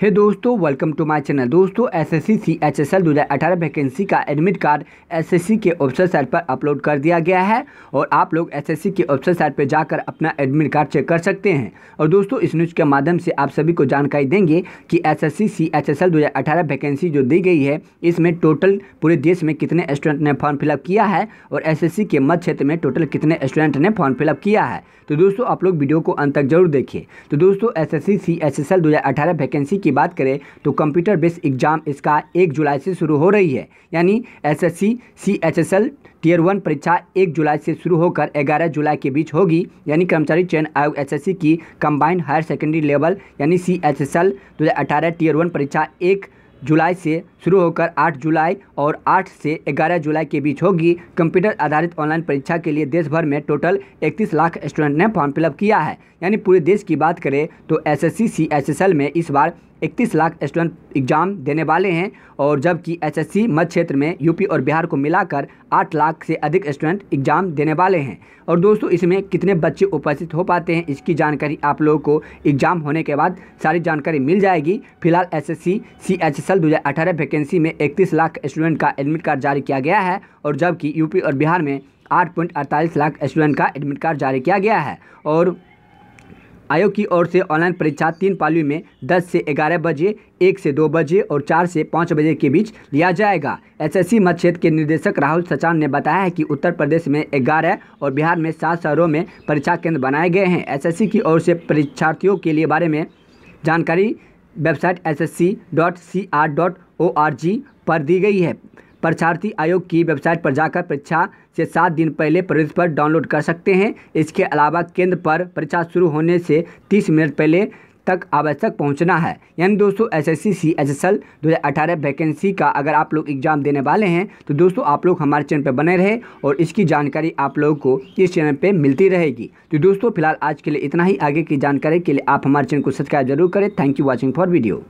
हे दोस्तों welcome to my channel दोस्तों SSC CHSL 2018 vacancy का एडमिट कार्ड एसएससी के ऑफिसर साइट पर अपलोड कर दिया गया है और आप लोग एसएससी के ऑफिसर साइट पर जाकर अपना एडमिट कार्ड चेक कर सकते हैं और दोस्तों इस न्यूज़ के माध्यम से आप सभी को जानकारी देंगे कि एसएससी सीएचएसएल 2018 वैकेंसी जो दी गई है इसमें टोटल पूरे देश में कितने स्टूडेंट ने फॉर्म फिलअप किया है और एस के मध्य क्षेत्र में टोटल कितने स्टूडेंट ने फॉर्म फिलअप किया है तो दोस्तों आप लोग वीडियो को अंत तक जरूर देखिए तो दोस्तों एस एस सी वैकेंसी की बात करें तो कंप्यूटर बेस्ड एग्ज़ाम इसका एक जुलाई से शुरू हो रही है यानी एसएससी, सीएचएसएल टीयर वन परीक्षा एक जुलाई से शुरू होकर ग्यारह जुलाई के बीच होगी यानी कर्मचारी चयन आयोग एसएससी की कंबाइंड हायर सेकेंडरी लेवल यानी सी एच एस एल दो हज़ार अठारह टीयर वन परीक्षा एक जुलाई से शुरू होकर 8 जुलाई और 8 से 11 जुलाई के बीच होगी कंप्यूटर आधारित ऑनलाइन परीक्षा के लिए देश भर में टोटल 31 लाख स्टूडेंट ने फॉर्म फिलअप किया है यानी पूरे देश की बात करें तो एसएससी सीएचएसएल में इस बार इकतीस लाख स्टूडेंट एग्ज़ाम देने वाले हैं और जबकि एसएससी मध्य क्षेत्र में यूपी और बिहार को मिलाकर आठ लाख से अधिक स्टूडेंट एग्ज़ाम देने वाले हैं और दोस्तों इसमें कितने बच्चे उपस्थित हो पाते हैं इसकी जानकारी आप लोगों को एग्ज़ाम होने के बाद सारी जानकारी मिल जाएगी फिलहाल S S C C H S L दो हज़ार अठारह वैकेंसी में इकतीस लाख स्टूडेंट का एडमिट कार्ड जारी किया गया है और जबकि यूपी और बिहार में आठ पॉइंट अड़तालीस लाख स्टूडेंट का एडमिट कार्ड जारी किया गया है और आयोग की ओर से ऑनलाइन परीक्षा तीन पालियों में 10 से 11 बजे 1 से 2 बजे और 4 से 5 बजे के बीच लिया जाएगा एसएससी मध्य क्षेत्र के निदेशक राहुल सचान ने बताया है कि उत्तर प्रदेश में 11 और बिहार में सात शहरों में परीक्षा केंद्र बनाए गए हैं एसएससी की ओर से परीक्षार्थियों के लिए बारे में जानकारी वेबसाइट एस पर दी गई है परीक्षार्थी आयोग की वेबसाइट पर जाकर परीक्षा से सात दिन पहले प्रवेश पर डाउनलोड कर सकते हैं इसके अलावा केंद्र पर परीक्षा शुरू होने से तीस मिनट पहले तक आवश्यक पहुंचना है यानी दोस्तों S S C C H S L दो हज़ार अठारह वैकेंसी का अगर आप लोग एग्ज़ाम देने वाले हैं तो दोस्तों आप लोग हमारे चैनल पर बने रहे और इसकी जानकारी आप लोगों को इस चैनल पर मिलती रहेगी तो दोस्तों फिलहाल आज के लिए इतना ही आगे की जानकारी के लिए आप हमारे चैनल को सब्सक्राइब जरूर करें thank you watching for video